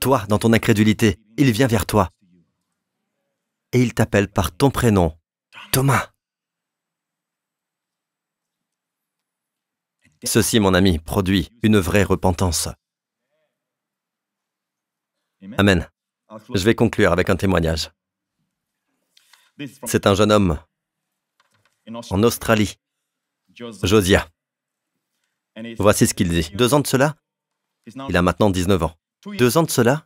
Toi, dans ton incrédulité, il vient vers toi. Et il t'appelle par ton prénom, Thomas. Ceci, mon ami, produit une vraie repentance. Amen. Je vais conclure avec un témoignage. C'est un jeune homme en Australie, Josiah. Voici ce qu'il dit. Deux ans de cela, il a maintenant 19 ans. Deux ans de cela,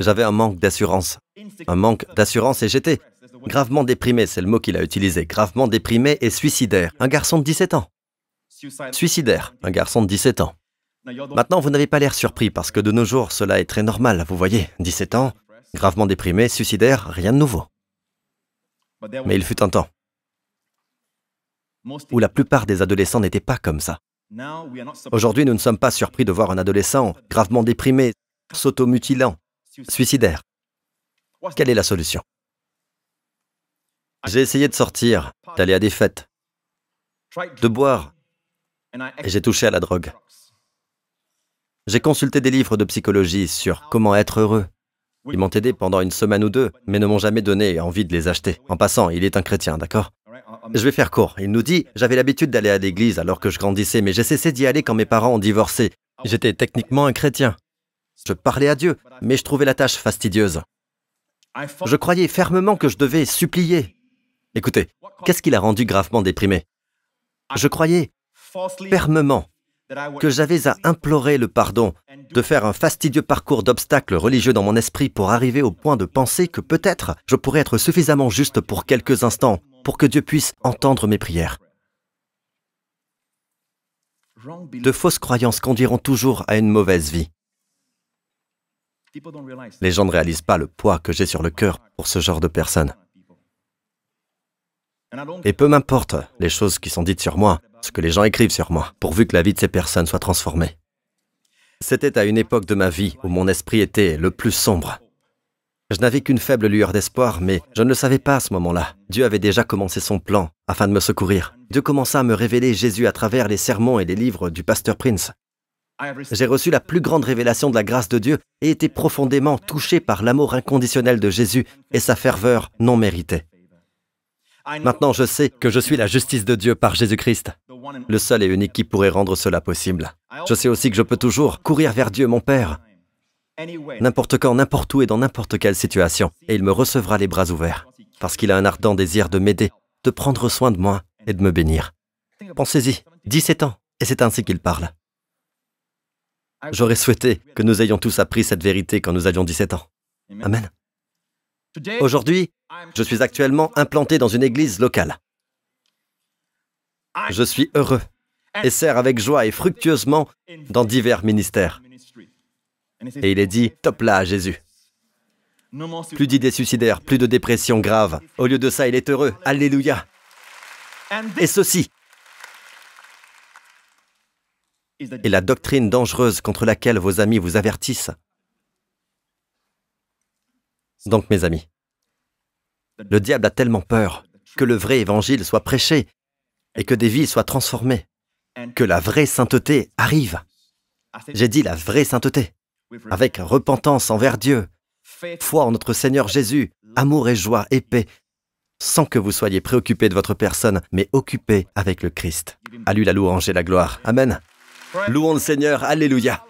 j'avais un manque d'assurance. Un manque d'assurance et j'étais gravement déprimé, c'est le mot qu'il a utilisé, gravement déprimé et suicidaire. Un garçon de 17 ans. Suicidaire, un garçon de 17 ans. Maintenant, vous n'avez pas l'air surpris parce que de nos jours, cela est très normal, vous voyez, 17 ans, gravement déprimé, suicidaire, rien de nouveau. Mais il fut un temps où la plupart des adolescents n'étaient pas comme ça. Aujourd'hui, nous ne sommes pas surpris de voir un adolescent gravement déprimé, s'automutilant, suicidaire. Quelle est la solution J'ai essayé de sortir, d'aller à des fêtes, de boire, et j'ai touché à la drogue. J'ai consulté des livres de psychologie sur comment être heureux. Ils m'ont aidé pendant une semaine ou deux, mais ne m'ont jamais donné envie de les acheter. En passant, il est un chrétien, d'accord Je vais faire court. Il nous dit, j'avais l'habitude d'aller à l'église alors que je grandissais, mais j'ai cessé d'y aller quand mes parents ont divorcé. J'étais techniquement un chrétien. Je parlais à Dieu, mais je trouvais la tâche fastidieuse. Je croyais fermement que je devais supplier. Écoutez, qu'est-ce qui l'a rendu gravement déprimé Je croyais fermement que j'avais à implorer le pardon, de faire un fastidieux parcours d'obstacles religieux dans mon esprit pour arriver au point de penser que peut-être je pourrais être suffisamment juste pour quelques instants pour que Dieu puisse entendre mes prières. De fausses croyances conduiront toujours à une mauvaise vie. Les gens ne réalisent pas le poids que j'ai sur le cœur pour ce genre de personnes. Et peu m'importe les choses qui sont dites sur moi, ce que les gens écrivent sur moi, pourvu que la vie de ces personnes soit transformée. C'était à une époque de ma vie où mon esprit était le plus sombre. Je n'avais qu'une faible lueur d'espoir, mais je ne le savais pas à ce moment-là. Dieu avait déjà commencé son plan afin de me secourir. Dieu commença à me révéler Jésus à travers les sermons et les livres du pasteur Prince. J'ai reçu la plus grande révélation de la grâce de Dieu et été profondément touché par l'amour inconditionnel de Jésus et sa ferveur non méritée. Maintenant, je sais que je suis la justice de Dieu par Jésus-Christ, le seul et unique qui pourrait rendre cela possible. Je sais aussi que je peux toujours courir vers Dieu, mon Père, n'importe quand, n'importe où et dans n'importe quelle situation, et il me recevra les bras ouverts, parce qu'il a un ardent désir de m'aider, de prendre soin de moi et de me bénir. Pensez-y, 17 ans, et c'est ainsi qu'il parle. J'aurais souhaité que nous ayons tous appris cette vérité quand nous avions 17 ans. Amen. Aujourd'hui, je suis actuellement implanté dans une église locale. Je suis heureux et sers avec joie et fructueusement dans divers ministères. Et il est dit, top là Jésus. Plus d'idées suicidaires, plus de dépression grave. Au lieu de ça, il est heureux. Alléluia. Et ceci, et la doctrine dangereuse contre laquelle vos amis vous avertissent. Donc mes amis, le diable a tellement peur que le vrai évangile soit prêché et que des vies soient transformées, que la vraie sainteté arrive. J'ai dit la vraie sainteté, avec repentance envers Dieu, foi en notre Seigneur Jésus, amour et joie et paix, sans que vous soyez préoccupés de votre personne, mais occupés avec le Christ. À lui la louange et la gloire. Amen. Louons le Seigneur, Alléluia.